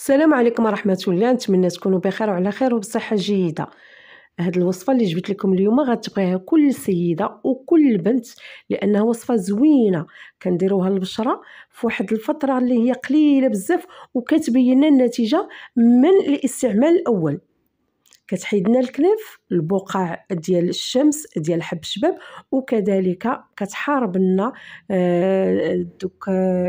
السلام عليكم ورحمه الله نتمنى تكونوا بخير وعلى خير وبصحه جيده هاد الوصفه اللي جبت لكم اليوم غتبغيها كل سيده وكل بنت لانها وصفه زوينه كنديروها للبشره فواحد الفتره اللي هي قليله بزاف وكتبين النتيجه من الاستعمال الاول كتحيدنا الكنف البقع ديال الشمس ديال حب الشباب وكذلك كتحارب لنا آه، دوك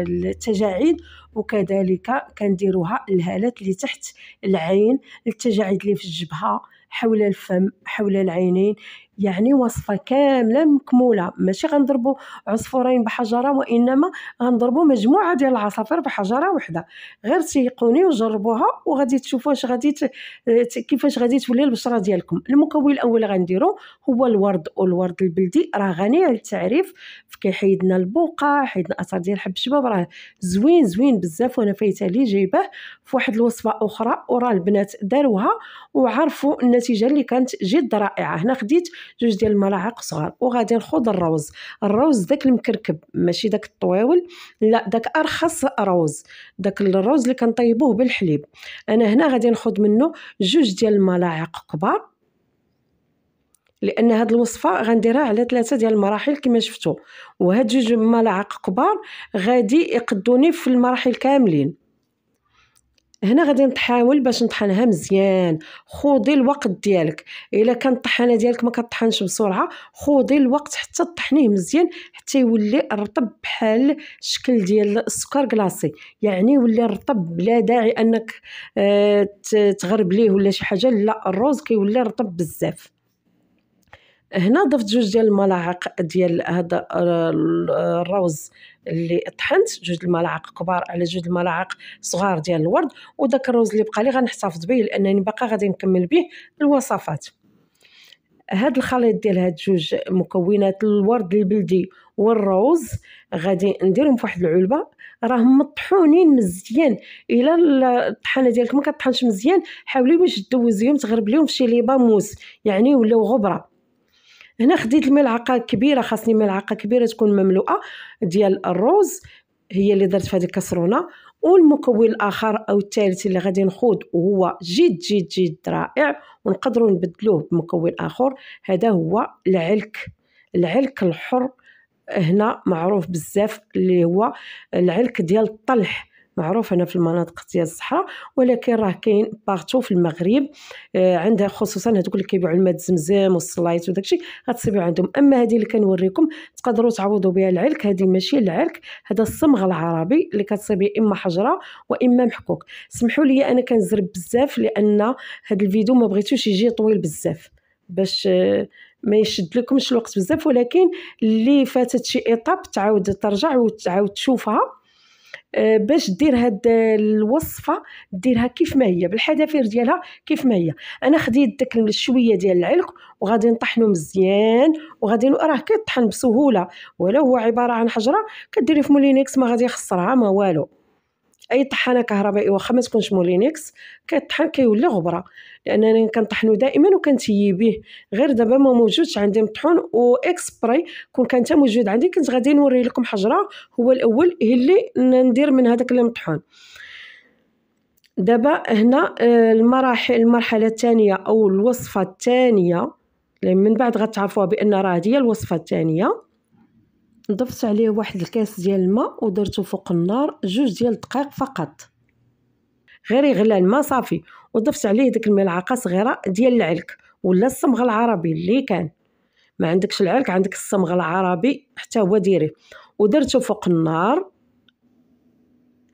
التجاعيد وكذلك كنديروها الهالات اللي تحت العين التجاعيد اللي في الجبهه حول الفم حول العينين يعني وصفه كامله مكموله ماشي غنضربوا عصفورين بحجره وانما غنضربوا مجموعه ديال العصافير بحجره واحده غير تيقوني وجربوها وغادي تشوفوا اش غادي ت... كيفاش غادي تولي البشره ديالكم المكون الاول غنديرو هو الورد والورد البلدي راه غني على التعريف كيحيد لنا البوقه حيد لنا اثر ديال حب الشباب راه زوين زوين بزاف وانا فايته لي جايباه في واحد الوصفه اخرى وراه البنات داروها وعرفوا النتيجه اللي كانت جد رائعه هنا خديت جوج ديال الملاعق صغار وغادي نخوض الروز الروز داك المكركب ماشي داك الطويول لا داك ارخص روز داك الروز اللي كنطيبوه بالحليب انا هنا غادي نخوض منه جوج ديال الملاعق كبار لان هاد الوصفه غنديرها على ثلاثه ديال المراحل كما شفتوا وهاد جوج ملاعق كبار غادي يقدوني في المراحل كاملين هنا غادي نحاول باش نطحنها مزيان خوضي الوقت ديالك الا كان الطحانه ديالك ما كطحنش بسرعه خوضي الوقت حتى طحنيه مزيان حتى يولي رطب بحال الشكل ديال السكر كلاصي يعني يولي رطب لا داعي انك آه، تغرب ليه ولا شي حاجه لا الروز كيولي رطب بزاف هنا ضفت جوج ديال الملاعق ديال هذا آه، الروز اللي طحنت جوج الملاعق كبار على جوج الملاعق صغار ديال الورد وداك الروز اللي بقى لي غنحتفظ به لانني باقا غادي نكمل به الوصفات هاد الخليط ديال هاد جوج مكونات الورد البلدي والروز غادي نديرهم فواحد العلبه راهم مطحونين مزيان الا الطحانه ديالك ما كطحنش مزيان حاولي باش دوزيهم تغربليهم ليهم فشي ليبا موس يعني ولاو غبره هنا خديت الملعقه كبيره خاصني ملعقه كبيره تكون مملوءه ديال الروز هي اللي درت في هذه الكسرونه والمكون الاخر او الثالث اللي غادي نخوض وهو جد جد جد رائع ونقدروا نبدلوه بمكون اخر هذا هو العلك العلك الحر هنا معروف بزاف اللي هو العلك ديال الطلح معروف هنا في المناطق ديال الصحراء ولكن راه كاين بارتو في المغرب آه عندها خصوصا هذوك اللي كيبيعوا الماء الزمزم والصلايط وداكشي غتصيبوا عندهم اما هذه اللي كنوريكم تقدروا تعوضوا بها العلك هذه ماشي العلك هذا الصمغ العربي اللي كتصيبي اما حجره واما محكوك سمحوا لي انا كنزرب بزاف لان هذا الفيديو ما بغيتوش يجي طويل بزاف باش آه، ما يشد لكمش الوقت بزاف ولكن اللي فاتت شي ايطاب تعاود ترجع وتعاود تشوفها آه، باش دير هاد الوصفه ديرها كيف ما هي بالحذافير ديالها كيف ما هي انا خديت داك الشويه ديال العلق وغادي نطحنو مزيان وغادي راه كيطحن بسهوله ولو هو عباره عن حجره كديري في مولينكس ما غادي يخسرها ما والو اي طحانه كهربائي واخا ما تكونش مولينكس كيطحن كيولي غبره لانني كنطحنو دائما وكنتيي به غير دابا ما موجودش عندي مطحون واكسبري كون كان حتى موجود عندي كنت غادي نوري لكم حجره هو الاول هي اللي ندير من هذاك المطحون دابا هنا آه، المراحل المرحله الثانيه او الوصفه الثانيه من بعد غتعرفوها بان راه هذه هي الوصفه الثانيه ضفت عليه واحد الكاس ديال الماء ودرته فوق النار جوج ديال الدقائق فقط غير يغلى الماء صافي وضفت عليه ديك الملعقه صغيره ديال العلك ولا الصمغ العربي اللي كان ما عندكش العلك عندك الصمغ العربي حتى هو ديريه ودرته فوق النار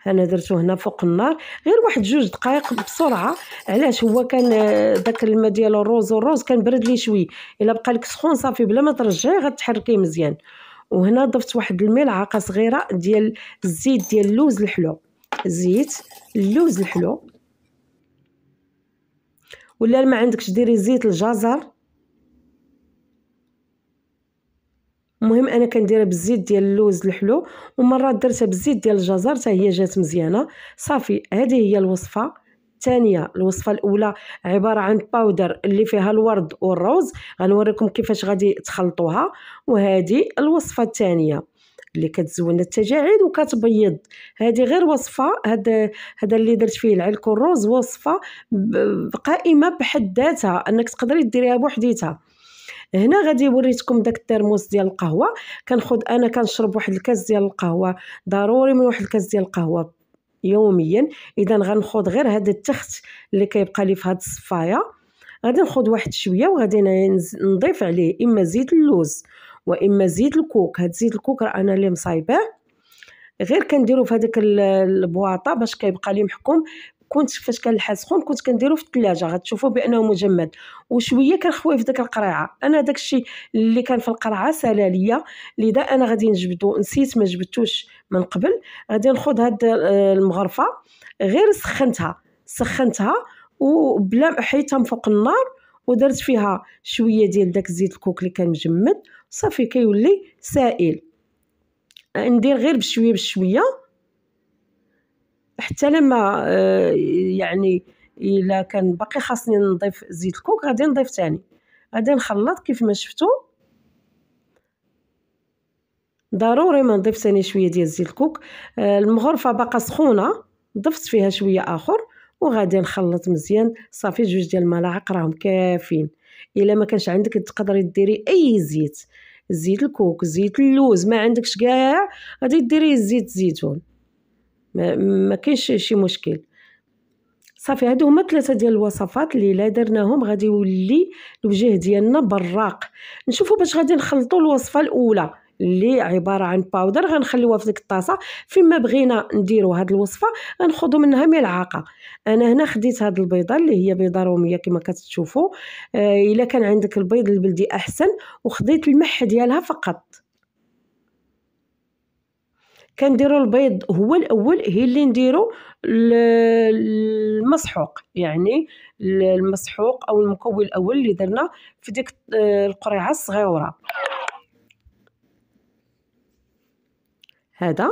انا درته هنا فوق النار غير واحد جوج دقائق بسرعه علاش هو كان داك آه، الماء ديال الروز والروز كان برد لي شويه الا بقى لك سخون صافي بلا ما ترجعيه غتحركيه مزيان وهنا ضفت واحد الملعقه صغيره ديال الزيت ديال اللوز الحلو زيت اللوز الحلو ولا ما عندكش ديري زيت الجزر المهم انا كنديرها بالزيت ديال اللوز الحلو ومرات درتها بالزيت ديال الجزر حتى هي جات مزيانه صافي هذه هي الوصفه الثانيه الوصفه الاولى عباره عن باودر اللي فيها الورد والروز غنوريكم كيفاش غادي تخلطوها وهذه الوصفه الثانيه اللي كتزون التجاعيد وكتبيض هذه غير وصفه هذا هذا اللي درت فيه العلك والروز وصفه قائمه بحد ذاتها انك تقدري ديريها بوحديتها هنا غادي وريتكم داك الترموس ديال القهوه كنخد انا كنشرب واحد الكاس ديال القهوه ضروري من واحد الكاس ديال القهوه يوميا اذا غنخوض غير هذا التخت اللي كيبقى لي في هذه الصفايه غادي نخوض واحد شويه وغادي نضيف عليه اما زيت اللوز واما زيت الكوك هاد زيت الكوك راه انا اللي مصايباه غير كنديرو في هذيك البواطه باش كيبقى لي محكوم كنت فاش كان الحال سخون كنت كنديرو في الثلاجه غتشوفوا بانه مجمد وشويه كنخويه في ديك القرعه انا داك الشيء اللي كان في القرعه سالا ليا لذا انا غادي نجبدو نسيت ما جبدتوش من قبل غادي نخوض هاد آه، المغرفه غير سخنتها سخنتها وبلا حيتها فوق النار ودرت فيها شويه ديال داك الزيت الكوك اللي كان مجمد صافي كيولي سائل ندير غير بشويه بشويه حتى لما آه، يعني الا كان باقي خاصني نضيف زيت الكوك غادي نضيف تاني غادي نخلط كيف ما شفتوا ضروري ما نضيف تاني شويه ديال زيت الكوك آه، المغرفه باقا سخونه ضفت فيها شويه اخر وغادي نخلط مزيان صافي جوج ديال الملاعق راهم كافيين الا ما كانش عندك تقدري ديري اي زيت زيت الكوك زيت اللوز ما عندكش كاع غادي ديري زيت الزيتون ما كاينش شي مشكل صافي هادو هما ثلاثه ديال الوصفات اللي الا درناهم غادي يولي الوجه ديالنا براق نشوفوا باش غادي نخلطوا الوصفه الاولى اللي عباره عن باودر غنخليوها في ديك الطاسه فيما بغينا نديرو هاد الوصفه غنخدو منها ملعقه انا هنا خديت هاد البيضه اللي هي بيضه روميه كما كتشوفوا آه الا كان عندك البيض البلدي احسن وخديت المح ديالها فقط كنديروا البيض هو الاول هي اللي نديروا المسحوق يعني المسحوق او المكون الاول اللي درنا في ديك آه، القريعه الصغيره هذا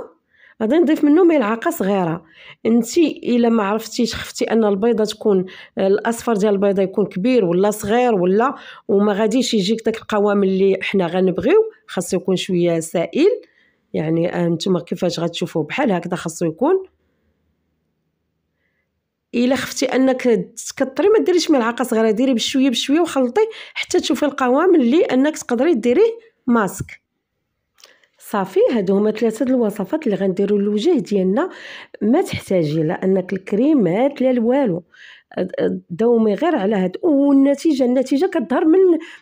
غادي نضيف منه ملعقه صغيره انت الا ما عرفتيش خفتي ان البيضه تكون آه، الاصفر ديال البيضه يكون كبير ولا صغير ولا وما غاديش يجيك داك القوام اللي حنا غنبغيو خاصو يكون شويه سائل يعني آه، نتوما كيفاش غتشوفوه بحال هكذا خاصو يكون الا خفتي انك تكثري ما ديريش ملعقه صغيره ديري بشويه بشويه وخلطي حتى تشوفي القوام اللي انك تقدري ديريه ماسك صافي هادو هما ثلاثه الوصفات اللي غنديرو للوجه ديالنا ما تحتاجي لا انك الكريمات لا والو دومي غير على هاد والنتيجه النتيجه كتظهر من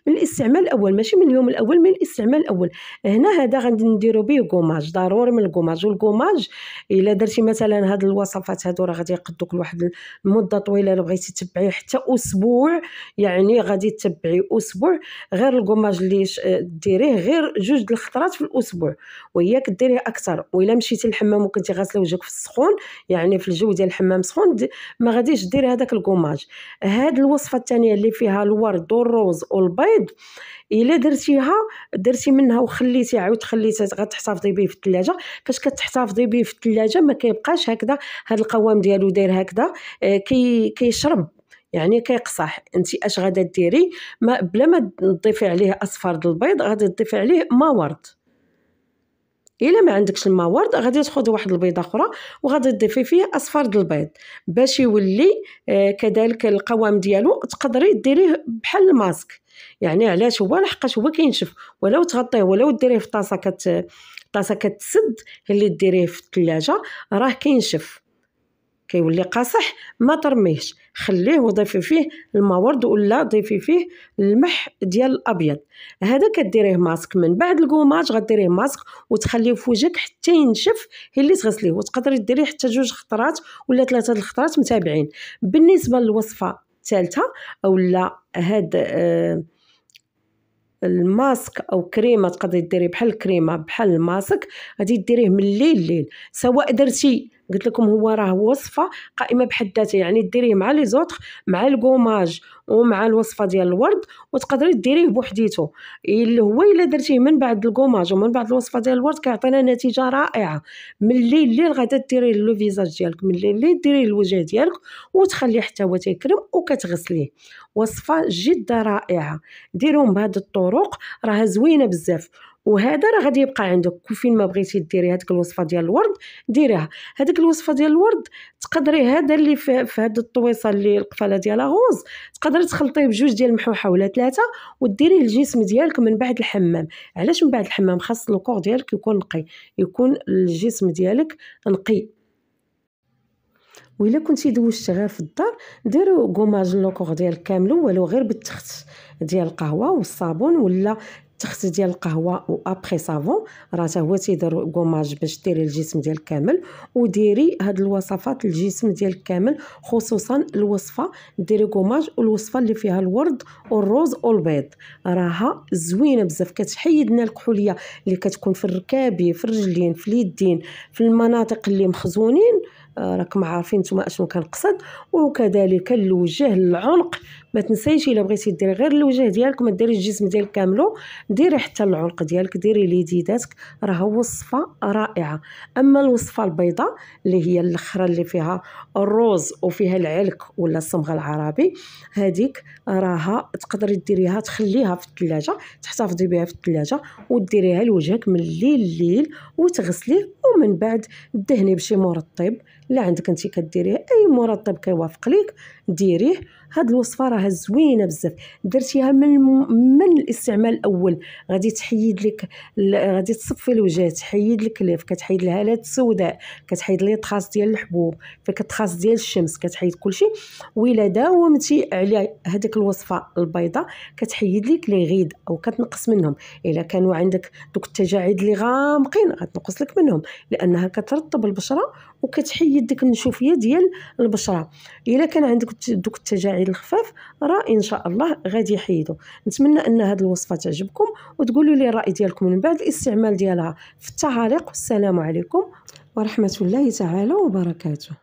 من الاستعمال الاول ماشي من اليوم الاول من الاستعمال الاول هنا هذا غادي نديرو به كوماج ضروري من الكوماج والكوماج الا درتي مثلا هاد الوصفات هادو راه غادي يقدوك لواحد المده طويله الا بغيتي تبعي حتى اسبوع يعني غادي تبعي اسبوع غير الكوماج اللي ديريه غير جوج الخطرات في الاسبوع وهي كديريه اكثر والا مشيتي للحمام وكنتي غاسله وجهك في السخون يعني في الجو ديال الحمام سخون دي ما غاديش دير هذاك داك الكوماج هاد الوصفه الثانيه اللي فيها الورد والروز والبيض الا درتيها درتي منها وخليتي عاود خليتها غتحتفظي به في الثلاجه فاش كتحتفظي به في الثلاجه ما كيبقاش هكذا هاد القوام ديالو داير هكذا آه، كي كيشرب يعني كيقصح انت اش غادا ديري ما بلا ما تضيفي عليه اصفر البيض غادي تضيفي عليه ما ورد الا ما عندكش الموارد غادي تاخذي واحد البيضه اخرى وغادي تضيفي فيه اصفر د البيض باش يولي آه، كذلك القوام ديالو تقدري ديريه بحال الماسك يعني علاش هو لحقاش هو كينشف ولو تغطيه ولو ديريه في طاسه كت طاسه كتسد اللي ديريه في الثلاجه راه كينشف كيولي قاصح ما ترميهش خليه وضيفي فيه المورد ولا ضيفي فيه الملح ديال الابيض هذا كديريه ماسك من بعد الكوماج غديريه ماسك وتخليه في وجهك حتى ينشف هي اللي تغسليه وتقدري ديريه حتى جوج خطرات ولا ثلاثه الخطرات متابعين بالنسبه للوصفه الثالثه اولا هاد آه الماسك او كريمه تقدري ديري بحال الكريمه بحال الماسك غادي ديريه من الليل ليل سواء درتي قلت لكم هو راه وصفه قائمه بحد ذاتها يعني ديريه مع لي زوطخ مع الكوماج ومع الوصفه ديال الورد وتقدري ديريه بوحديته اللي هو الا درتيه من بعد الكوماج ومن بعد الوصفه ديال الورد كيعطينا نتيجه رائعه من الليل اللي غادا ديري لو فيزاج ديالك من الليل اللي ديري الوجه ديالك وتخليه حتى هو تيكرم وكتغسليه وصفه جدا رائعه ديروهم بهاد الطرق راه زوينه بزاف وهذا راه غادي يبقى عندك وفين ما بغيتي ديري هذيك الوصفه ديال الورد ديريها هذيك الوصفه ديال الورد تقدري هذا اللي في, في هاد الطويصه اللي القفاله ديالها غوز تقدري تخلطيه بجوج ديال المحوحه ولا ثلاثه وديريه الجسم ديالك من بعد الحمام علاش من بعد الحمام خاص الكور ديالك يكون نقي يكون الجسم ديالك نقي وإلا كنتي دوشتي غير في الدار ديروا غوماج لوكوغ ديالك كامل ولو غير بالتخت ديال القهوه والصابون ولا تخت ديال القهوه وابري سافون راه حتى هو تيدير غوماج باش ديري الجسم ديالك كامل وديري هاد الوصفات الجسم ديالك كامل خصوصا الوصفه ديري غوماج والوصفه اللي فيها الورد والروز والبيض راها زوينه بزاف كتحيد لنا الكحوليه اللي كتكون في الركابي في الرجلين في اليدين في المناطق اللي مخزونين آه، راكم عارفين نتوما اشنو كنقصد وكذلك الوجه العنق ما تنسيش الا بغيتي ديري غير الوجه ديالك ما ديريش الجسم ديالك كاملو ديري حتى العنق ديالك ديري ليديداتك راه وصفه رائعه اما الوصفه البيضاء اللي هي الاخرى اللي فيها الروز وفيها العلك ولا الصمغ العربي هذيك راها تقدري ديريها تخليها في الثلاجه تحتفظي بها في الثلاجه وديريها لوجهك من الليل لليل وتغسليه ومن بعد دهني بشي مرطب الا عندك انت كديريه اي مرطب كيوافق ليك ديريه هاد الوصفه راه زوينه بزاف درتيها من من الاستعمال الاول غادي تحيد لك غادي تصفي الوجه تحيد الكليف كتحيد الهالات السوداء كتحيد لي تخاص ديال الحبوب فكتخاص ديال الشمس كتحيد كلشي وإلا داومتي على هذيك الوصفه البيضاء كتحيد لك لي غيد او كتنقص منهم الا كانوا عندك دوك التجاعيد اللي غامقين غتنقص لك منهم لانها كترطب البشره وكتحيد هي ديك النشوفيه ديال البشره الا كان عندك دوك التجاعيد الخفاف راه ان شاء الله غادي يحيدو نتمنى ان هذه الوصفه تعجبكم وتقولوا لي الراي ديالكم من بعد الاستعمال ديالها في التعاليق والسلام عليكم ورحمه الله تعالى وبركاته